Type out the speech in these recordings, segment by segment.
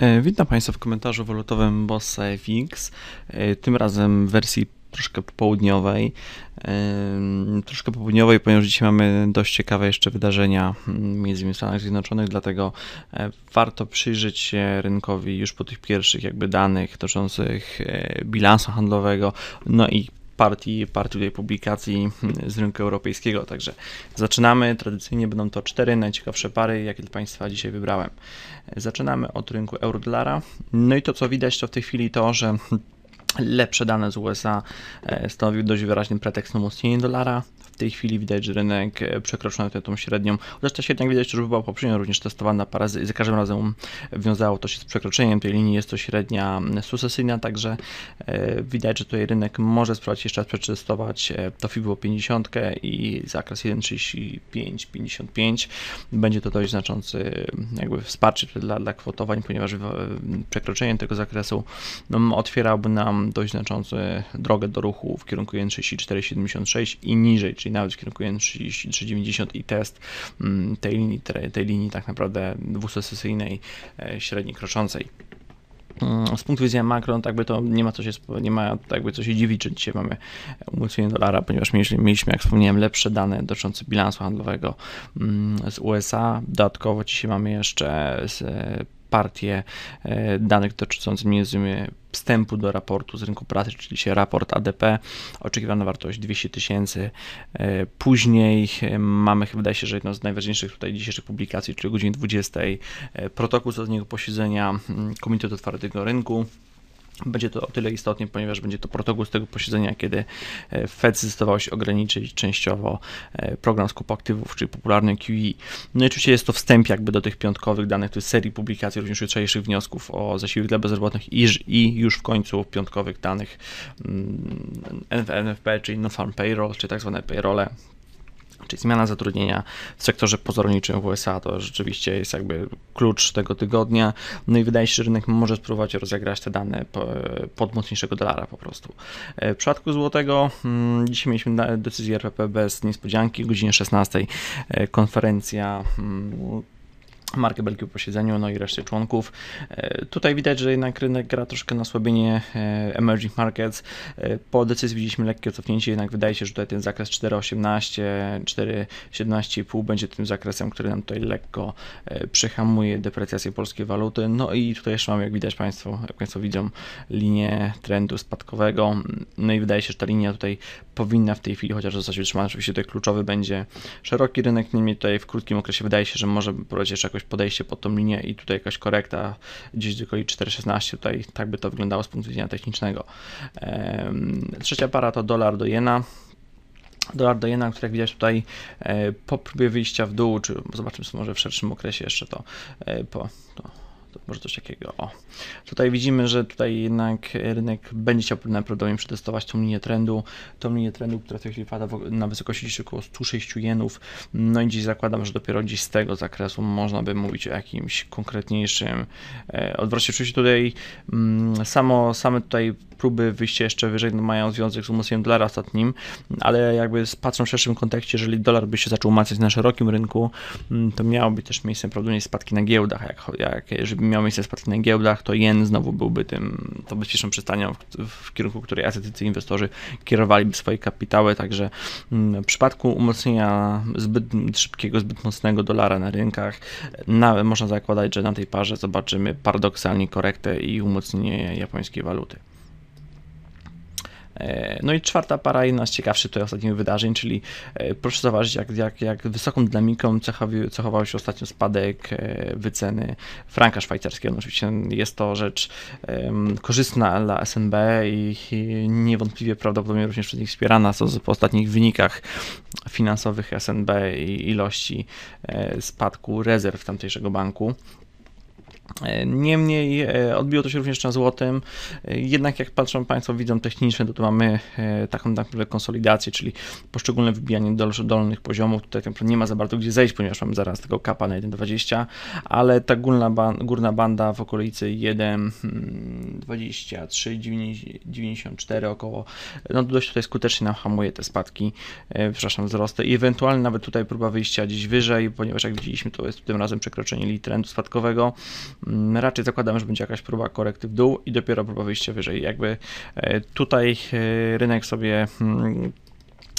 E, witam Państwa w komentarzu walutowym Bossa FX, e, tym razem w wersji troszkę popołudniowej. E, troszkę popołudniowej, ponieważ dzisiaj mamy dość ciekawe jeszcze wydarzenia, mm, między innymi w Stanach Zjednoczonych, dlatego warto przyjrzeć się rynkowi już po tych pierwszych jakby danych dotyczących bilansu handlowego, no i partii, partii tej publikacji z rynku europejskiego. Także zaczynamy. Tradycyjnie będą to cztery najciekawsze pary, jakie dla Państwa dzisiaj wybrałem. Zaczynamy od rynku eurodolara. No i to, co widać, to w tej chwili to, że lepsze dane z USA e, stanowiły dość wyraźny pretekst na umocnienie dolara. W tej chwili widać, że rynek e, przekroczył tę, tą średnią. Chociaż ta średnia widać, że już była poprzednio również testowana parę razy i za każdym razem wiązało to się z przekroczeniem tej linii. Jest to średnia e, sukcesyjna, także widać, że tutaj rynek może spróbować jeszcze raz przetestować to FIBO 50 i zakres 1,35-55. Będzie to dość znaczący jakby wsparcie dla, dla kwotowań, ponieważ przekroczenie tego zakresu no, otwierałby nam dość znaczącą drogę do ruchu w kierunku 1.3476 i niżej, czyli nawet w kierunku N3390 i test mm, tej linii, tej linii tak naprawdę dwusesyjnej e, średniej kroczącej mm, z punktu widzenia makro, no, tak by to nie ma co się, nie ma by co się dziwić, czy dzisiaj mamy e, umocnienie dolara, ponieważ mieliśmy, mieliśmy, jak wspomniałem, lepsze dane dotyczące bilansu handlowego mm, z USA. Dodatkowo dzisiaj mamy jeszcze z e, partię e, danych dotyczących m.in. wstępu do raportu z rynku pracy, czyli się raport ADP, oczekiwana wartość 200 tysięcy. E, później e, mamy, wydaje się, że jedną z najważniejszych tutaj dzisiejszych publikacji, czyli o godzinie 20, protokół z ostatniego posiedzenia mm, Komitetu Otwartego Rynku. Będzie to o tyle istotne, ponieważ będzie to protokół z tego posiedzenia, kiedy e, Fed zdecydował się ograniczyć częściowo e, program skupu aktywów, czyli popularny QE. No i oczywiście jest to wstęp jakby do tych piątkowych danych, to jest serii publikacji, również jutrzejszych wniosków o zasiłek dla bezrobotnych i, i już w końcu piątkowych danych mm, NFP, czyli non-farm payroll, czy tak zwane payrole, czyli zmiana zatrudnienia w sektorze pozorniczym w USA, to rzeczywiście jest jakby klucz tego tygodnia. No i wydaje się, że rynek może spróbować rozegrać te dane pod mocniejszego dolara po prostu. E, w przypadku złotego mm, dzisiaj mieliśmy decyzję RPP bez niespodzianki, o godzinie 16 e, konferencja mm, Markę Belki po posiedzeniu, no i reszcie członków. E, tutaj widać, że jednak rynek gra troszkę na słabienie e, emerging markets. E, po decyzji widzieliśmy lekkie cofnięcie, jednak wydaje się, że tutaj ten zakres 4,18, 4,17,5 będzie tym zakresem, który nam tutaj lekko przehamuje deprecjację polskiej waluty. No i tutaj jeszcze mamy, jak widać Państwo, jak Państwo widzą, linię trendu spadkowego. No i wydaje się, że ta linia tutaj powinna w tej chwili chociaż zostać utrzymana. Oczywiście tutaj kluczowy będzie szeroki rynek, niemniej tutaj w krótkim okresie wydaje się, że może prowadzić jeszcze jakoś jakoś podejście pod tą linię i tutaj jakaś korekta gdzieś do okolic 4,16, tutaj tak by to wyglądało z punktu widzenia technicznego. Trzecia para to dolar do jena dolar do jena, który jak widać tutaj e, po próbie wyjścia w dół, czy zobaczymy może w szerszym okresie jeszcze to e, po to to może coś takiego. O. Tutaj widzimy, że tutaj jednak rynek będzie chciał najprawdopodobniej przetestować tą linię trendu. Tą linię trendu, która w tej chwili pada na wysokości gdzieś około 106 jenów. No i gdzieś zakładam, że dopiero gdzieś z tego zakresu można by mówić o jakimś konkretniejszym e, odwrocie. Oczywiście tutaj mm, samo, same tutaj próby wyjścia jeszcze wyżej no, mają związek z umocnieniem dolara ostatnim, ale jakby patrząc w szerszym kontekście, jeżeli dolar by się zaczął umacniać na szerokim rynku, mm, to miałoby też miejsce prawdopodobnie spadki na giełdach. Jak, jak, jeżeli miał miejsce spadki na giełdach, to jen znowu byłby tym, to bezpieczną przystanią, w, w kierunku której asetycy inwestorzy kierowaliby swoje kapitały, także mm, w przypadku umocnienia zbyt szybkiego, zbyt mocnego dolara na rynkach, można zakładać, że na tej parze zobaczymy paradoksalnie korektę i umocnienie japońskiej waluty. E, no i czwarta para, jedna z ciekawszych tutaj ostatnich wydarzeń, czyli e, proszę zauważyć, jak, jak, jak wysoką dynamiką cechowi, cechował się ostatnio spadek e, wyceny franka szwajcarskiego. No oczywiście jest to rzecz um, korzystna dla SNB i, i niewątpliwie prawdopodobnie również przez nich wspierana, co po ostatnich wynikach finansowych SNB i ilości spadku rezerw tamtejszego banku. E, niemniej e, odbiło to się również na złotym. E, jednak jak patrzą Państwo, widzą techniczne, to tu mamy taką tak naprawdę konsolidację, czyli poszczególne wybijanie dolnych poziomów. Tutaj tak nie ma za bardzo gdzie zejść, ponieważ mamy zaraz tego kapa na 1,20, ale ta górna, górna banda w okolicy 1,23,94 hmm, około, no dość tutaj skutecznie nam hamuje te spadki, przepraszam, wzrosty i ewentualnie nawet tutaj próba wyjścia gdzieś wyżej, ponieważ jak widzieliśmy, to jest tym razem przekroczenie trendu spadkowego. Mm, raczej zakładam, że będzie jakaś próba korekty w dół i dopiero próba wyjścia wyżej. Jakby e, tutaj e, rynek sobie mm,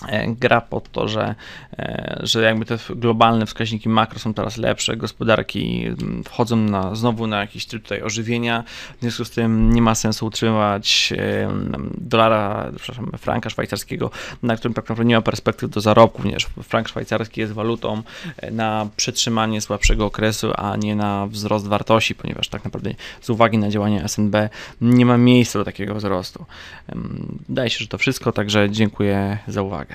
E, gra po to, że, e, że jakby te globalne wskaźniki makro są teraz lepsze, gospodarki mm, wchodzą na, znowu na jakiś tryb tutaj ożywienia, w związku z tym nie ma sensu utrzymywać e, dolara, przepraszam, franka szwajcarskiego, na którym tak naprawdę nie ma perspektyw do zarobków, ponieważ frank szwajcarski jest walutą na przetrzymanie słabszego okresu, a nie na wzrost wartości, ponieważ tak naprawdę z uwagi na działania SNB nie ma miejsca do takiego wzrostu. Wydaje się, że to wszystko, także dziękuję za uwagę.